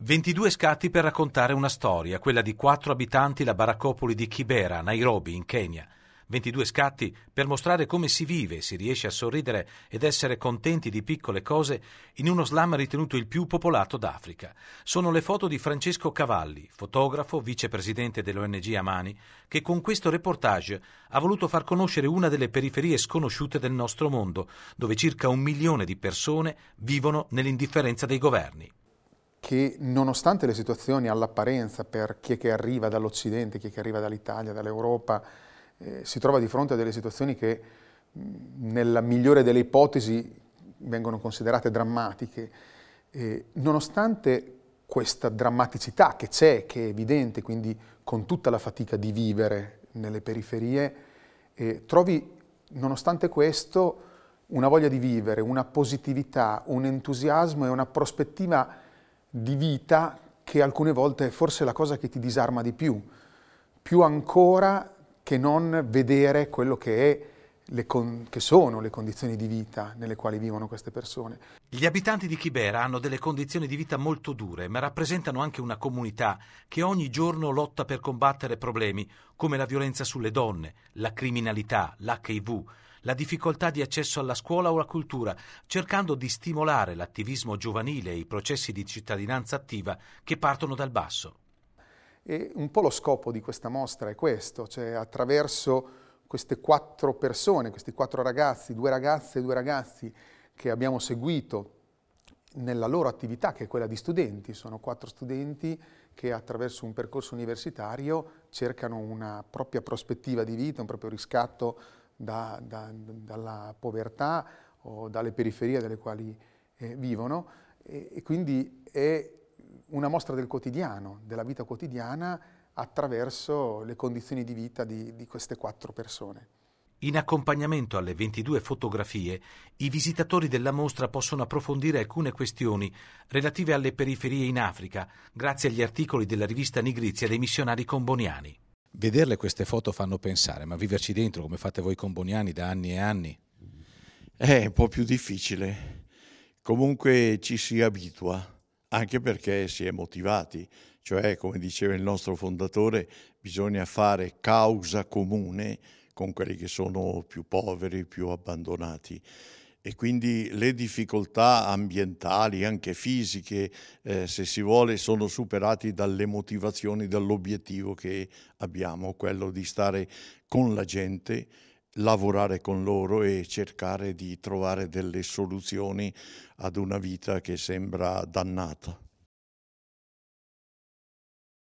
22 scatti per raccontare una storia, quella di quattro abitanti la baraccopoli di Kibera, Nairobi, in Kenya. 22 scatti per mostrare come si vive, si riesce a sorridere ed essere contenti di piccole cose in uno slam ritenuto il più popolato d'Africa. Sono le foto di Francesco Cavalli, fotografo, vicepresidente dell'ONG Amani, che con questo reportage ha voluto far conoscere una delle periferie sconosciute del nostro mondo, dove circa un milione di persone vivono nell'indifferenza dei governi che nonostante le situazioni all'apparenza per chi è che arriva dall'Occidente, chi è che arriva dall'Italia, dall'Europa, eh, si trova di fronte a delle situazioni che nella migliore delle ipotesi vengono considerate drammatiche, eh, nonostante questa drammaticità che c'è, che è evidente, quindi con tutta la fatica di vivere nelle periferie, eh, trovi nonostante questo una voglia di vivere, una positività, un entusiasmo e una prospettiva di vita che alcune volte è forse la cosa che ti disarma di più, più ancora che non vedere quello che è le che sono le condizioni di vita nelle quali vivono queste persone. Gli abitanti di Kibera hanno delle condizioni di vita molto dure, ma rappresentano anche una comunità che ogni giorno lotta per combattere problemi come la violenza sulle donne, la criminalità, l'HIV, la difficoltà di accesso alla scuola o alla cultura, cercando di stimolare l'attivismo giovanile e i processi di cittadinanza attiva che partono dal basso. E un po' lo scopo di questa mostra è questo, cioè attraverso queste quattro persone, questi quattro ragazzi, due ragazze e due ragazzi che abbiamo seguito nella loro attività, che è quella di studenti, sono quattro studenti che attraverso un percorso universitario cercano una propria prospettiva di vita, un proprio riscatto da, da, dalla povertà o dalle periferie delle quali eh, vivono e, e, quindi è una mostra del quotidiano, della vita quotidiana attraverso le condizioni di vita di, di queste quattro persone. In accompagnamento alle 22 fotografie, i visitatori della mostra possono approfondire alcune questioni relative alle periferie in Africa, grazie agli articoli della rivista Nigrizia dei missionari comboniani vederle queste foto fanno pensare, ma viverci dentro come fate voi con Boniani da anni e anni? È un po' più difficile, comunque ci si abitua, anche perché si è motivati, cioè come diceva il nostro fondatore bisogna fare causa comune con quelli che sono più poveri, più abbandonati e quindi le difficoltà ambientali, anche fisiche, eh, se si vuole, sono superate dalle motivazioni, dall'obiettivo che abbiamo, quello di stare con la gente, lavorare con loro e cercare di trovare delle soluzioni ad una vita che sembra dannata.